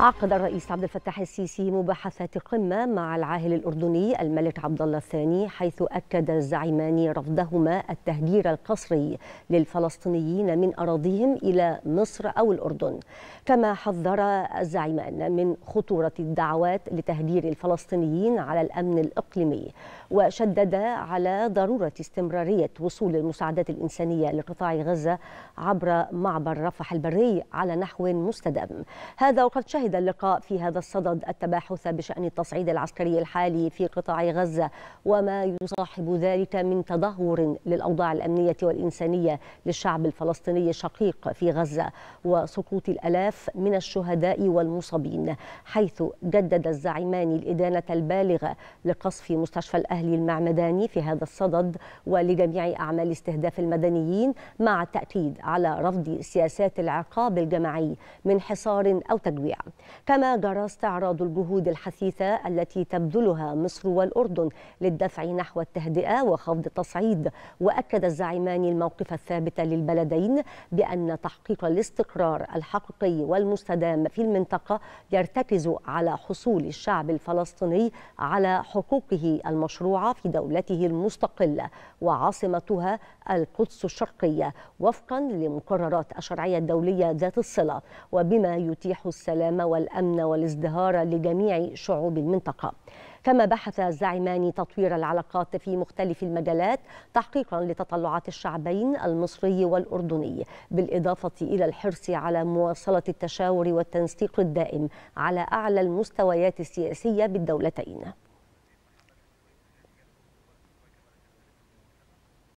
عقد الرئيس عبد الفتاح السيسي مباحثات قمه مع العاهل الاردني الملك عبد الله الثاني حيث اكد الزعيمان رفضهما التهجير القسري للفلسطينيين من اراضيهم الى مصر او الاردن كما حذر الزعيمان من خطوره الدعوات لتهجير الفلسطينيين على الامن الاقليمي وشدد على ضروره استمراريه وصول المساعدات الانسانيه لقطاع غزه عبر معبر رفح البري على نحو مستدام هذا وقد شهد عقد اللقاء في هذا الصدد التباحث بشأن التصعيد العسكري الحالي في قطاع غزة وما يصاحب ذلك من تدهور للأوضاع الأمنية والإنسانية للشعب الفلسطيني الشقيق في غزة وسقوط الألاف من الشهداء والمصابين حيث جدد الزعيمان الإدانة البالغة لقصف مستشفى الأهلي المعمداني في هذا الصدد ولجميع أعمال استهداف المدنيين مع التأكيد على رفض سياسات العقاب الجماعي من حصار أو تجويع كما جرى استعراض الجهود الحثيثة التي تبذلها مصر والأردن للدفع نحو التهدئة وخفض التصعيد وأكد الزعيمان الموقف الثابت للبلدين بأن تحقيق الاستقرار الحقيقي والمستدام في المنطقة يرتكز على حصول الشعب الفلسطيني على حقوقه المشروعة في دولته المستقلة وعاصمتها القدس الشرقية وفقا لمقررات الشرعية الدولية ذات الصلة وبما يتيح السلام والأمن والازدهار لجميع شعوب المنطقة كما بحث الزعيمان تطوير العلاقات في مختلف المجالات تحقيقا لتطلعات الشعبين المصري والأردني بالإضافة إلى الحرص على مواصلة التشاور والتنسيق الدائم على أعلى المستويات السياسية بالدولتين